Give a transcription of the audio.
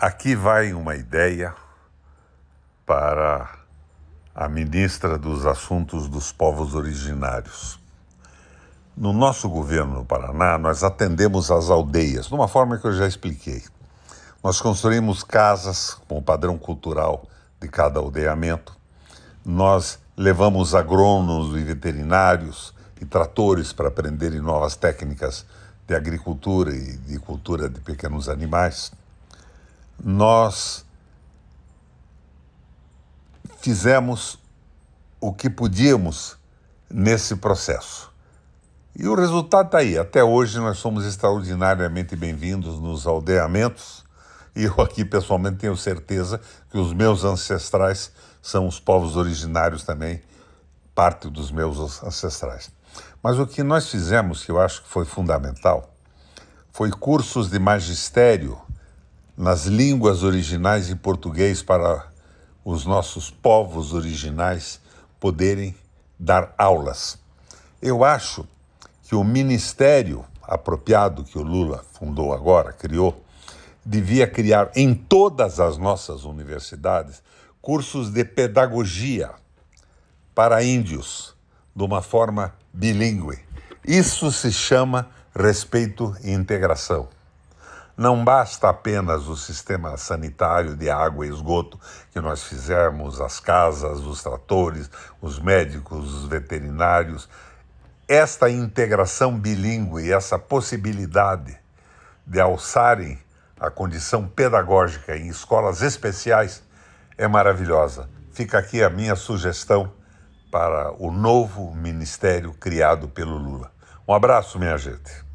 Aqui vai uma ideia para a ministra dos Assuntos dos Povos Originários. No nosso governo no Paraná, nós atendemos as aldeias, de uma forma que eu já expliquei. Nós construímos casas com o padrão cultural de cada aldeamento, nós levamos agrônomos e veterinários e tratores para aprenderem novas técnicas de agricultura e de cultura de pequenos animais nós fizemos o que podíamos nesse processo. E o resultado está aí. Até hoje nós somos extraordinariamente bem-vindos nos aldeamentos. E eu aqui pessoalmente tenho certeza que os meus ancestrais são os povos originários também, parte dos meus ancestrais. Mas o que nós fizemos, que eu acho que foi fundamental, foi cursos de magistério nas línguas originais em português para os nossos povos originais poderem dar aulas. Eu acho que o ministério apropriado que o Lula fundou agora, criou, devia criar em todas as nossas universidades cursos de pedagogia para índios, de uma forma bilíngue. Isso se chama respeito e integração. Não basta apenas o sistema sanitário de água e esgoto que nós fizemos, as casas, os tratores, os médicos, os veterinários. Esta integração bilíngue, essa possibilidade de alçarem a condição pedagógica em escolas especiais é maravilhosa. Fica aqui a minha sugestão para o novo ministério criado pelo Lula. Um abraço, minha gente.